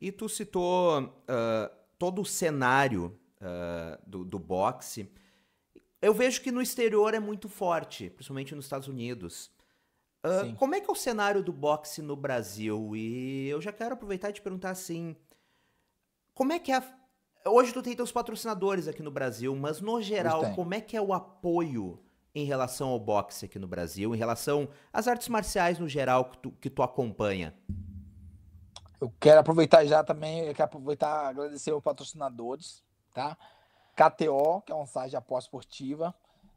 E tu citou uh, todo o cenário uh, do, do boxe. Eu vejo que no exterior é muito forte, principalmente nos Estados Unidos. Uh, como é que é o cenário do boxe no Brasil? E eu já quero aproveitar e te perguntar assim: como é que é. A... Hoje tu tem teus patrocinadores aqui no Brasil, mas no geral, como é que é o apoio em relação ao boxe aqui no Brasil, em relação às artes marciais no geral que tu, que tu acompanha? Eu quero aproveitar já também, eu quero aproveitar agradecer os patrocinadores, tá? KTO, que é um site de aposta esportiva,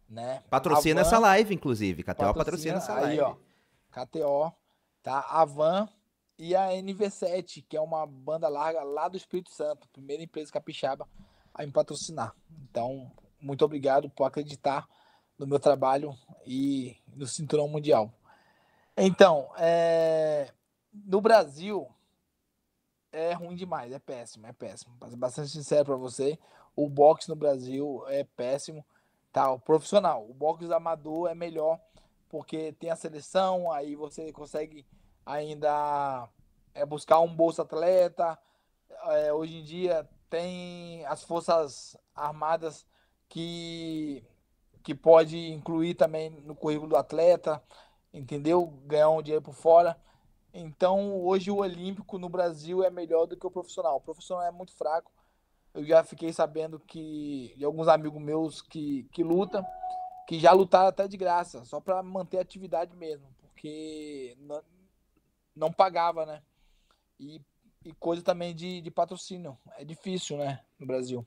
né? Patrocina Avan, essa live, inclusive. KTO patrocina, patrocina essa aí, live. Ó, KTO, tá? Avan e a NV7, que é uma banda larga lá do Espírito Santo, primeira empresa capixaba a me patrocinar. Então, muito obrigado por acreditar no meu trabalho e no cinturão mundial. Então, é... no Brasil, é ruim demais, é péssimo, é péssimo. Pra ser bastante sincero para você, o boxe no Brasil é péssimo. Tá, o profissional, o boxe amador é melhor porque tem a seleção, aí você consegue ainda é, buscar um bolsa atleta. É, hoje em dia tem as forças armadas que que pode incluir também no currículo do atleta, entendeu? Ganhar um dinheiro por fora. Então, hoje o olímpico no Brasil é melhor do que o profissional. O profissional é muito fraco. Eu já fiquei sabendo que de alguns amigos meus que, que lutam, que já lutaram até de graça, só para manter a atividade mesmo, porque não, não pagava, né? E, e coisa também de, de patrocínio. É difícil, né, no Brasil.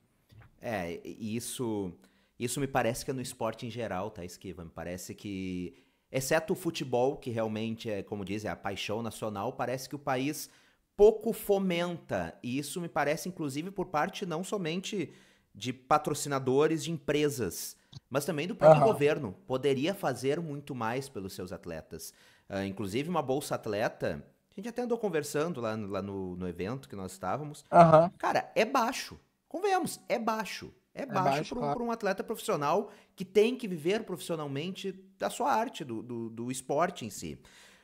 É, isso isso me parece que é no esporte em geral, tá, Esquiva? Me parece que Exceto o futebol, que realmente é, como dizem, é a paixão nacional, parece que o país pouco fomenta. E isso me parece, inclusive, por parte não somente de patrocinadores, de empresas, mas também do próprio uhum. governo. Poderia fazer muito mais pelos seus atletas. Uh, inclusive, uma Bolsa Atleta, a gente até andou conversando lá, no, lá no, no evento que nós estávamos. Uhum. Cara, é baixo. Convenhamos, é baixo. É baixo, é baixo para um, claro. um atleta profissional que tem que viver profissionalmente da sua arte, do, do, do esporte em si.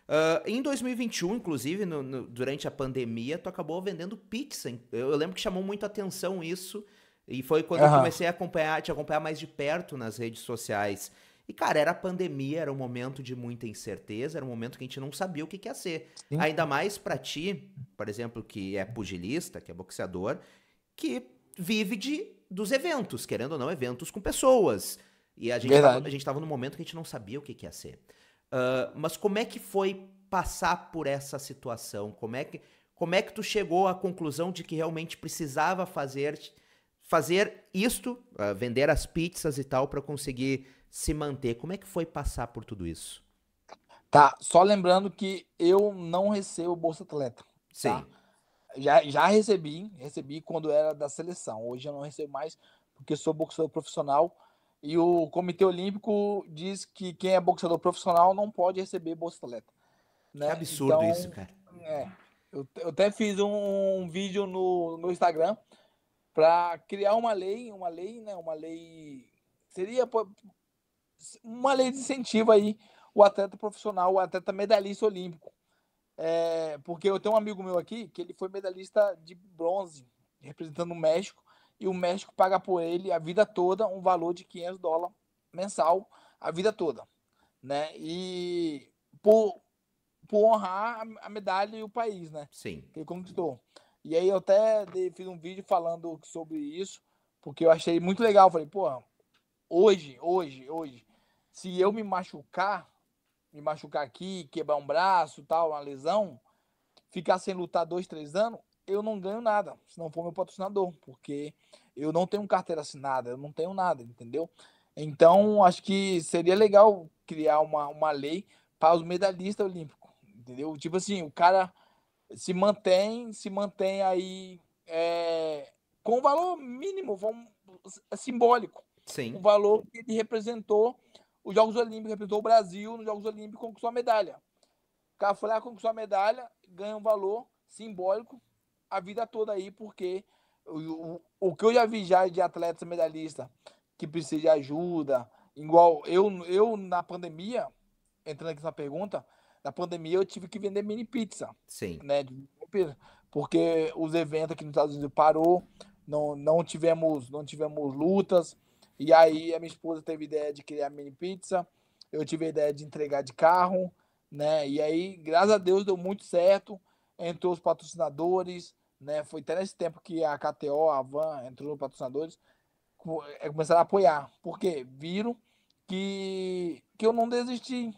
Uh, em 2021, inclusive, no, no, durante a pandemia, tu acabou vendendo pizza. Eu, eu, lembro que chamou muito atenção isso. E foi quando uhum. eu comecei a acompanhar, te acompanhar mais de perto nas redes sociais. E, cara, era a pandemia, era um momento de muita incerteza, era um momento que a gente não sabia o que, que ia ser. Sim. Ainda mais para ti, por exemplo, que é pugilista, que é boxeador, que vive de, dos eventos, querendo ou não, eventos com pessoas. E a gente, tava, a gente tava num momento que a gente não sabia o que, que ia ser. Uh, mas como é que foi passar por essa situação? Como é que, como é que tu chegou à conclusão de que realmente precisava fazer fazer isto, uh, vender as pizzas e tal para conseguir se manter? Como é que foi passar por tudo isso? Tá, só lembrando que eu não recebo bolsa atleta. Tá? Sim. Tá? Já, já recebi, recebi quando era da seleção. Hoje eu não recebo mais porque sou boxeador profissional e o Comitê Olímpico diz que quem é boxeador profissional não pode receber bolsa atleta. Né? Que absurdo então, isso, cara. É, eu, eu, até fiz um, vídeo no, no Instagram para criar uma lei, uma lei, né? Uma lei seria uma lei de incentivo aí o atleta profissional, o atleta medalhista olímpico. É, porque eu tenho um amigo meu aqui que ele foi medalhista de bronze representando o México e o México paga por ele a vida toda um valor de 500 dólares mensal a vida toda, né? E por, por honrar a medalha e o país, né? Sim. Que ele conquistou. E aí eu até fiz um vídeo falando sobre isso, porque eu achei muito legal. falei, pô, hoje, hoje, hoje, se eu me machucar, me machucar aqui, quebrar um braço, tal, uma lesão, ficar sem lutar dois, três anos, eu não ganho nada, se não for meu patrocinador, porque eu não tenho carteira assinada, eu não tenho nada, entendeu? Então, acho que seria legal criar uma, uma lei para os medalhistas olímpicos, entendeu? Tipo assim, o cara se mantém, se mantém aí é, com um valor mínimo, vamos, é simbólico. Sim. O valor que ele representou os Jogos Olímpicos, representou o Brasil nos Jogos Olímpicos, conquistou a medalha. lá, conquistou a medalha, ganha um valor simbólico, a vida toda aí, porque o, o, que eu já vi já de atletas medalhista que precisa de ajuda, igual eu, eu na pandemia, entrando aqui na pergunta, na pandemia eu tive que vender mini pizza. Sim. Né, porque os eventos aqui nos Estados Unidos parou, não, não tivemos não tivemos lutas. E aí a minha esposa teve ideia de criar mini pizza, eu tive a ideia de entregar de carro, né? E aí, graças a Deus, deu muito certo. Entrou os patrocinadores, né? Foi até nesse tempo que a KTO, a Van, entrou no patrocinadores, eh, começaram a apoiar, porque viram que, que eu não desisti,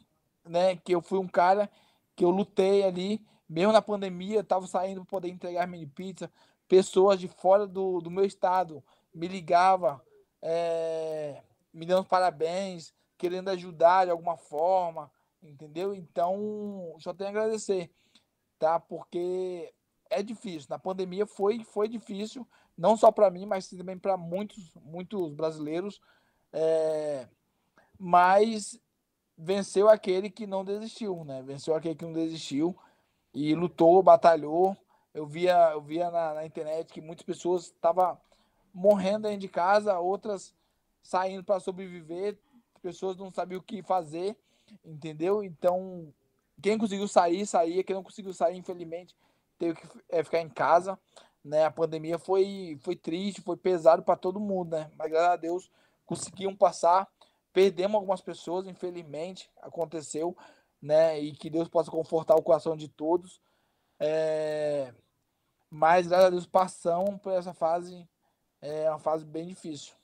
né? Que eu fui um cara que eu lutei ali, mesmo na pandemia, eu tava saindo para poder entregar mini pizza, pessoas de fora do, do meu estado me ligavam, é, eh, me dando parabéns, querendo ajudar de alguma forma, entendeu? Então, só tenho a agradecer, tá? Porque é difícil. Na pandemia foi, foi difícil, não só para mim, mas também para muitos, muitos brasileiros. É, mas venceu aquele que não desistiu, né? Venceu aquele que não desistiu e lutou, batalhou. Eu via, eu via na, na internet que muitas pessoas estavam morrendo dentro de casa, outras saindo para sobreviver, pessoas não sabiam o que fazer, entendeu? Então, quem conseguiu sair, saía, quem não conseguiu sair, infelizmente, teve que é, ficar em casa, né? A pandemia foi, foi triste, foi pesado para todo mundo, né? Mas graças a Deus conseguimos passar. Perdemos algumas pessoas, infelizmente, aconteceu, né? E que Deus possa confortar o coração de todos. É... Mas graças a Deus passamos por essa fase, é uma fase bem difícil.